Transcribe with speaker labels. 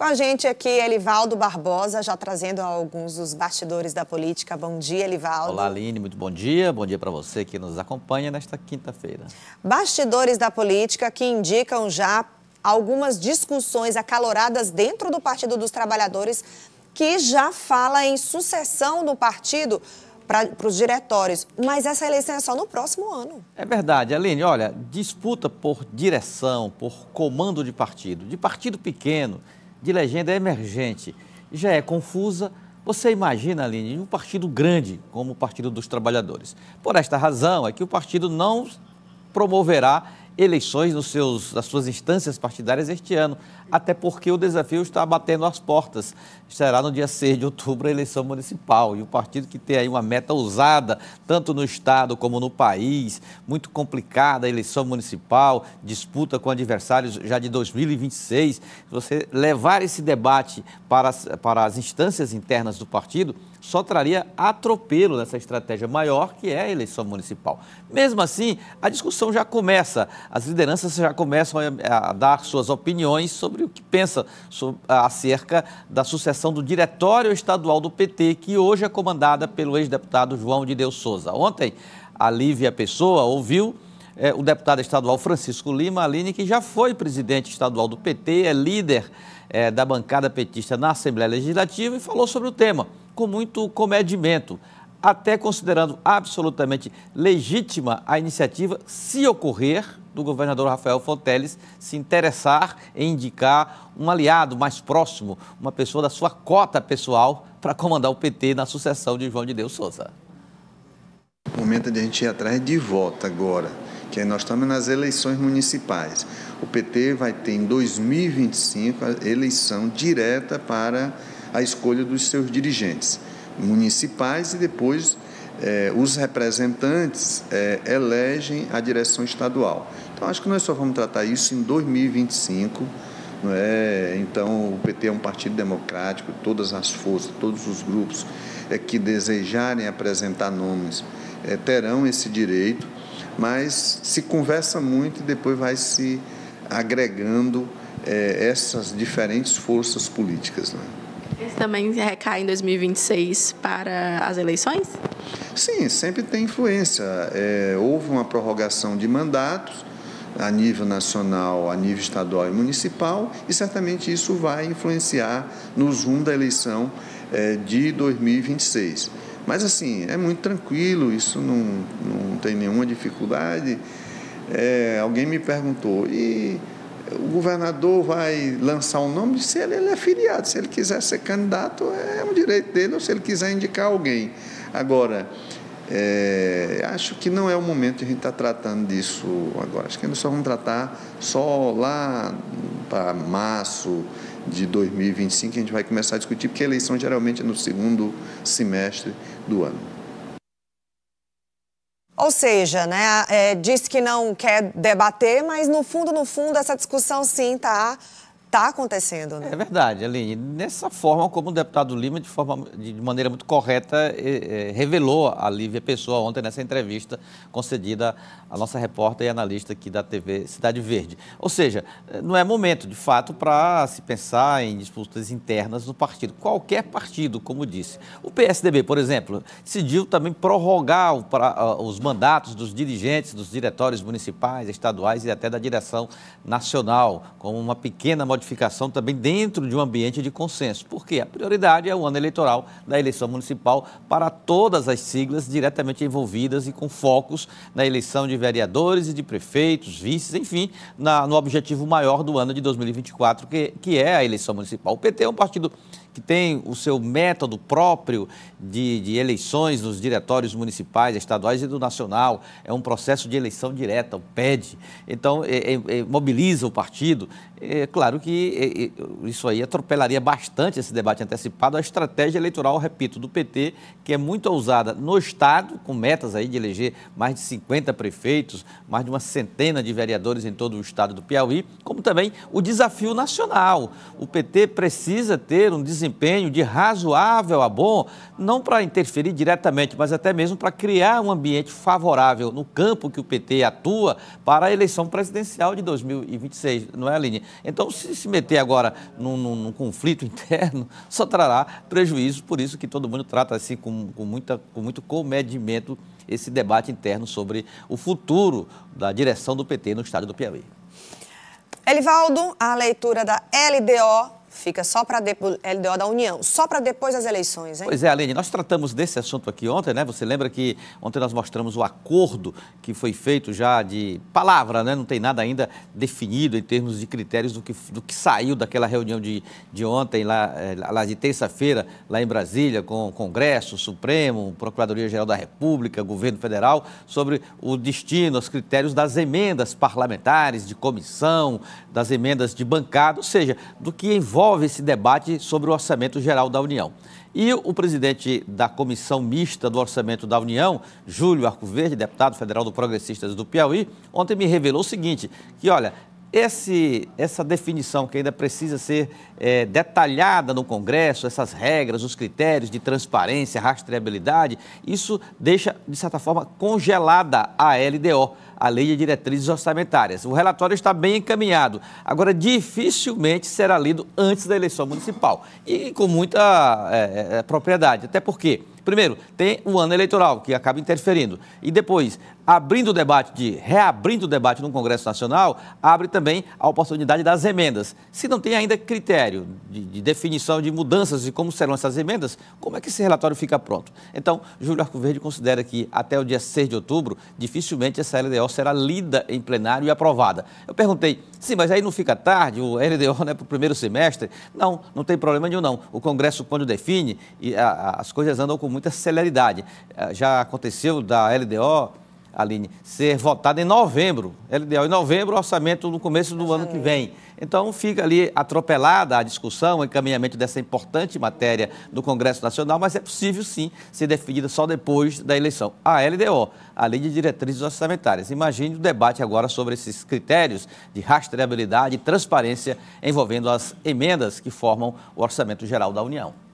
Speaker 1: Com a gente aqui, Elivaldo Barbosa, já trazendo alguns dos bastidores da política. Bom dia, Elivaldo. Olá,
Speaker 2: Aline, muito bom dia. Bom dia para você que nos acompanha nesta quinta-feira.
Speaker 1: Bastidores da política que indicam já algumas discussões acaloradas dentro do Partido dos Trabalhadores, que já fala em sucessão do partido para os diretórios. Mas essa eleição é só no próximo ano.
Speaker 2: É verdade, Aline. Olha, disputa por direção, por comando de partido, de partido pequeno de legenda emergente já é confusa, você imagina, Aline, um partido grande como o Partido dos Trabalhadores. Por esta razão é que o partido não promoverá eleições nos seus, nas suas instâncias partidárias este ano, até porque o desafio está batendo as portas. Será no dia 6 de outubro a eleição municipal e o partido que tem aí uma meta ousada, tanto no Estado como no país, muito complicada a eleição municipal, disputa com adversários já de 2026. Se você levar esse debate para as, para as instâncias internas do partido, só traria atropelo nessa estratégia maior que é a eleição municipal. Mesmo assim, a discussão já começa, as lideranças já começam a, dar suas opiniões sobre o que pensam acerca da sucessão do diretório estadual do PT, que hoje é comandada pelo ex-deputado João de Deus Souza. Ontem, a Lívia Pessoa ouviu é, o deputado estadual Francisco Lima Aline, que já foi presidente estadual do PT, é líder é, da bancada petista na Assembleia Legislativa e falou sobre o tema com muito comedimento, até considerando absolutamente legítima a iniciativa, se ocorrer, do governador Rafael Fonteles se interessar em indicar um aliado mais próximo, uma pessoa da sua cota pessoal, para comandar o PT na sucessão de João de Deus Souza.
Speaker 3: O momento de a gente ir atrás de voto agora, que nós estamos nas eleições municipais. O PT vai ter em 2025 a eleição direta para a escolha dos seus dirigentes municipais e depois eh, os representantes eh, elegem a direção estadual. Então, acho que nós só vamos tratar isso em 2025. Não é? Então, o PT é um partido democrático, todas as forças, todos os grupos é, que desejarem apresentar nomes terão esse direito, mas se conversa muito e depois vai se agregando essas diferentes forças políticas. Não é?
Speaker 2: Esse também recai é, em 2026 para as eleições?
Speaker 3: Sim, sempre tem influência. É, houve uma prorrogação de mandatos a nível nacional, a nível estadual e municipal, e certamente isso vai influenciar no zoom da eleição é, de 2026. Mas, assim, é muito tranquilo, isso não, não tem nenhuma dificuldade. É, alguém me perguntou, e o governador vai lançar um nome, se ele, ele é filiado, se ele quiser ser candidato, é um direito dele, ou se ele quiser indicar alguém. Agora, é, acho que não é o momento de a gente estar tá tratando disso agora. Acho que nós só vamos tratar só lá para março de 2025 que a gente vai começar a discutir, porque a eleição geralmente é no segundo semestre do ano.
Speaker 1: Ou seja, né, é, diz que não quer debater, mas no fundo, no fundo, essa discussão sim está está acontecendo. Né? É
Speaker 2: verdade, Aline. Nessa forma, como o deputado Lima, de, forma, de maneira muito correta, eh, eh, revelou a Lívia Pessoa ontem nessa entrevista concedida à nossa repórter e analista aqui da TV Cidade Verde. Ou seja, eh, não é momento, de fato, para se pensar em disputas internas no partido. Qualquer partido, como disse. O PSDB, por exemplo, decidiu também prorrogar o, pra, ah, os mandatos dos dirigentes dos diretórios municipais, estaduais e até da direção nacional, como uma pequena modificação modificação também dentro de um ambiente de consenso, porque a prioridade é o ano eleitoral da eleição municipal para todas as siglas diretamente envolvidas e com focos na eleição de vereadores e de prefeitos, vices, enfim, na, no objetivo maior do ano de 2024, que, que é a eleição municipal. O PT é um partido que tem o seu método próprio de, de eleições nos diretórios municipais, estaduais e do nacional. É um processo de eleição direta, o PED. Então, é, é, é, mobiliza o partido. É claro que é, é, isso aí atropelaria bastante esse debate antecipado. A estratégia eleitoral, repito, do PT, que é muito ousada no Estado, com metas aí de eleger mais de 50 prefeitos, mais de uma centena de vereadores em todo o estado do Piauí, como também o desafio nacional. O PT precisa ter um desafio desempenho de razoável a bom, não para interferir diretamente, mas até mesmo para criar um ambiente favorável no campo que o PT atua para a eleição presidencial de 2026, não é, Aline? Então, se se meter agora num, num, num conflito interno, só trará prejuízo, por isso que todo mundo trata assim com, com, muita, com muito comedimento esse debate interno sobre o futuro da direção do PT no estado do Piauí.
Speaker 1: Elivaldo, a leitura da LDO Fica só para LDO da União, só para depois das eleições, hein? Pois é,
Speaker 2: Aline, nós tratamos desse assunto aqui ontem, né? Você lembra que ontem nós mostramos o acordo que foi feito já de palavra, né? Não tem nada ainda definido em termos de critérios do que, do que saiu daquela reunião de, de ontem, lá, eh, lá de terça-feira, lá em Brasília, com o Congresso, Supremo, Procuradoria-Geral da República, Governo Federal, sobre o destino, os critérios das emendas parlamentares, de comissão, das emendas de bancada, ou seja, do que envolve envolve esse debate sobre o Orçamento Geral da União. E o presidente da Comissão Mista do Orçamento da União, Júlio Arcoverde, deputado federal do Progressistas do Piauí, ontem me revelou o seguinte, que olha, esse, essa definição que ainda precisa ser é, detalhada no Congresso, essas regras, os critérios de transparência, rastreabilidade, isso deixa, de certa forma, congelada a LDO, a Lei de Diretrizes Orçamentárias. O relatório está bem encaminhado, agora dificilmente será lido antes da eleição municipal e com muita é, é, é propriedade, até porque Primeiro, tem o ano eleitoral, que acaba interferindo. E depois, abrindo o debate, de reabrindo o debate no Congresso Nacional, abre também a oportunidade das emendas. Se não tem ainda critério de, de definição de mudanças e como serão essas emendas, como é que esse relatório fica pronto? Então, Júlio Arcoverde considera que até o dia 6 de outubro, dificilmente essa LDO será lida em plenário e aprovada. Eu perguntei, sim, mas aí não fica tarde, o LDO não é para o né, primeiro semestre? Não, não tem problema nenhum, não. O Congresso, quando define, e, a, as coisas andam com muita celeridade. Eh, já aconteceu da LDO Aline, ser votada em novembro. LDO, em novembro, orçamento no começo do ano que vem. Então fica ali atropelada a discussão, o encaminhamento dessa importante matéria do Congresso Nacional, mas é possível sim ser definida só depois da eleição. A LDO, a Lei de Diretrizes Orçamentárias. Imagine o debate agora sobre esses critérios de rastreabilidade e transparência envolvendo as emendas que formam o Orçamento Geral da União.